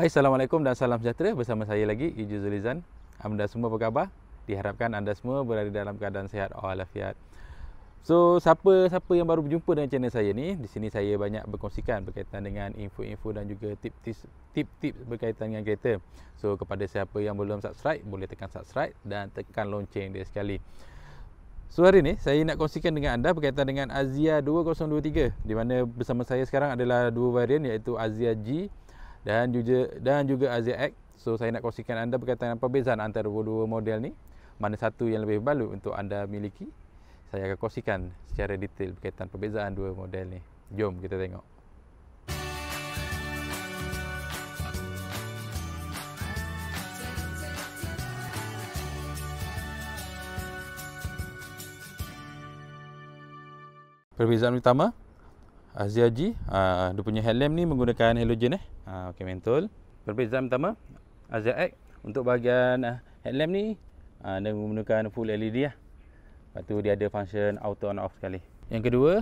Hai, Assalamualaikum dan salam sejahtera bersama saya lagi, Yuji Zulizan. Anda semua apa khabar? Diharapkan anda semua berada dalam keadaan sehat walafiat. So, siapa-siapa yang baru berjumpa dengan channel saya ni, di sini saya banyak berkongsikan berkaitan dengan info-info dan juga tip-tip berkaitan dengan kereta. So, kepada siapa yang belum subscribe, boleh tekan subscribe dan tekan lonceng dia sekali. So hari ni saya nak kongsikan dengan anda berkaitan dengan Azia 2023 di mana bersama saya sekarang adalah dua varian iaitu Azia G dan juga dan juga Azir So saya nak kongsikan anda berkaitan apa perbezaan antara dua-dua model ni. Mana satu yang lebih balut untuk anda miliki? Saya akan kongsikan secara detail berkaitan perbezaan dua model ni. Jom kita tengok. Perbezaan utama, Azia G uh, ah, Dia punya headlamp ni menggunakan halogen eh uh, ah, Okay mentol Perbezaan pertama Azia X Untuk bahagian uh, ah, headlamp ni uh, Dia menggunakan full LED lah eh. Lepas tu dia ada function auto on off sekali Yang kedua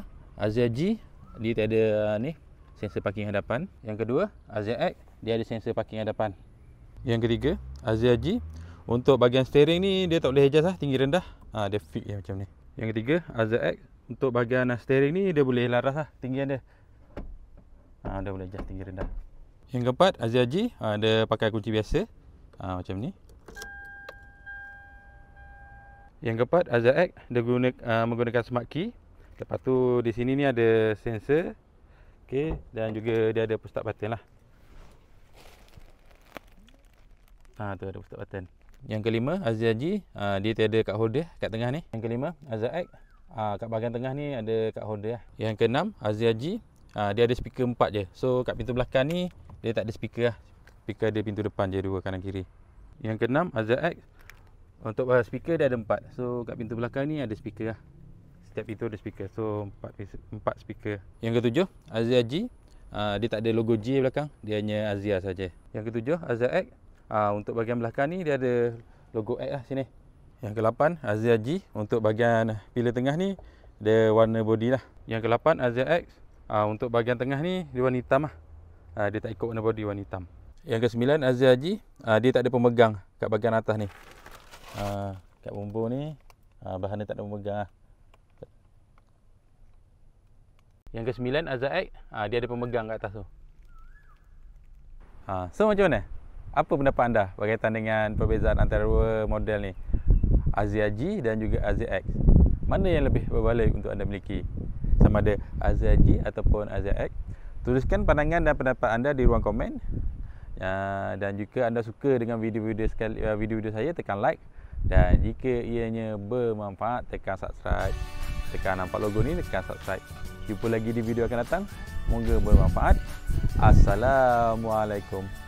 Azia G Dia tak ada uh, ni Sensor parking hadapan Yang kedua Azia X Dia ada sensor parking hadapan Yang ketiga Azia G Untuk bahagian steering ni Dia tak boleh adjust lah tinggi rendah uh, Dia fit macam ni Yang ketiga Azia X untuk bahagian steering ni dia boleh laras lah tinggian dia ha, dia boleh adjust tinggi rendah yang keempat Aziz Haji ha, dia pakai kunci biasa ha, macam ni yang keempat Aziz X dia guna, ha, menggunakan smart key lepas tu di sini ni ada sensor okay, dan juga dia ada push start button lah ha, tu ada push start button yang kelima Aziz Haji ha, dia tiada kat holder kat tengah ni yang kelima Aziz X Ah kat bahagian tengah ni ada kat holder lah. Yang keenam Aziz Haji. Ah dia ada speaker empat je. So kat pintu belakang ni dia tak ada speaker lah. Speaker ada pintu depan je dua kanan kiri. Yang keenam Aziz X. Untuk bahagian speaker dia ada empat. So kat pintu belakang ni ada speaker lah. Setiap pintu ada speaker. So empat 4 speaker. Yang ketujuh Aziz Haji. Ah dia tak ada logo G belakang. Dia hanya Azia saja. Yang ketujuh Aziz X. Ah untuk bahagian belakang ni dia ada logo X lah sini. Yang ke-8 Azia G untuk bahagian pilar tengah ni dia warna body lah. Yang ke-8 Azia X uh, untuk bahagian tengah ni dia warna hitam lah. Uh, dia tak ikut warna body warna hitam. Yang ke-9 Azia G uh, dia tak ada pemegang kat bahagian atas ni. Uh, kat bumbu ni uh, bahan dia tak ada pemegang lah. Yang ke-9 Azia X uh, dia ada pemegang kat atas tu. Uh, so macam mana? Apa pendapat anda berkaitan dengan perbezaan antara dua model ni? AZG dan juga AZX. Mana yang lebih berbaloi untuk anda miliki? Sama ada AZG ataupun AZX. Tuliskan pandangan dan pendapat anda di ruang komen. Ya, dan jika anda suka dengan video-video ya, video-video saya tekan like dan jika ianya bermanfaat tekan subscribe. Tekan nampak logo ni tekan subscribe. Jumpa lagi di video akan datang. Moga bermanfaat. Assalamualaikum.